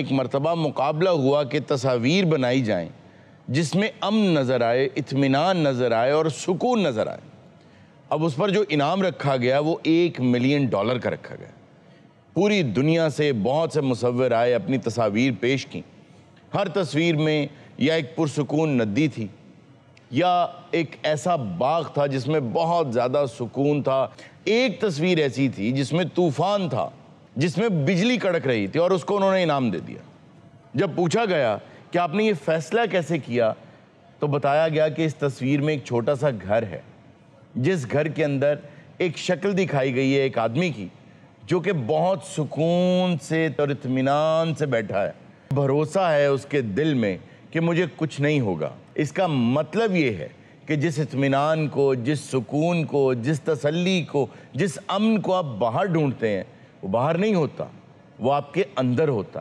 एक मरतबा मुकाबला हुआ कि तस्वीर बनाई जाएं जिसमें अमन नज़र आए इतमान नज़र आए और सुकून नज़र आए अब उस पर जो इनाम रखा गया वो एक मिलियन डॉलर का रखा गया पूरी दुनिया से बहुत से मुसविर आए अपनी तस्वीर पेश की हर तस्वीर में या एक पुरसकून नदी थी या एक ऐसा बाग था जिसमें बहुत ज़्यादा सुकून था एक तस्वीर ऐसी थी जिसमें तूफ़ान था जिसमें बिजली कड़क रही थी और उसको उन्होंने इनाम दे दिया जब पूछा गया कि आपने ये फैसला कैसे किया तो बताया गया कि इस तस्वीर में एक छोटा सा घर है जिस घर के अंदर एक शक्ल दिखाई गई है एक आदमी की जो कि बहुत सुकून से और इतमान से बैठा है भरोसा है उसके दिल में कि मुझे कुछ नहीं होगा इसका मतलब ये है कि जिस इतमान को जिस सुकून को जिस तसल्ली को जिस अमन को आप बाहर ढूंढते हैं वो बाहर नहीं होता वो आपके अंदर होता है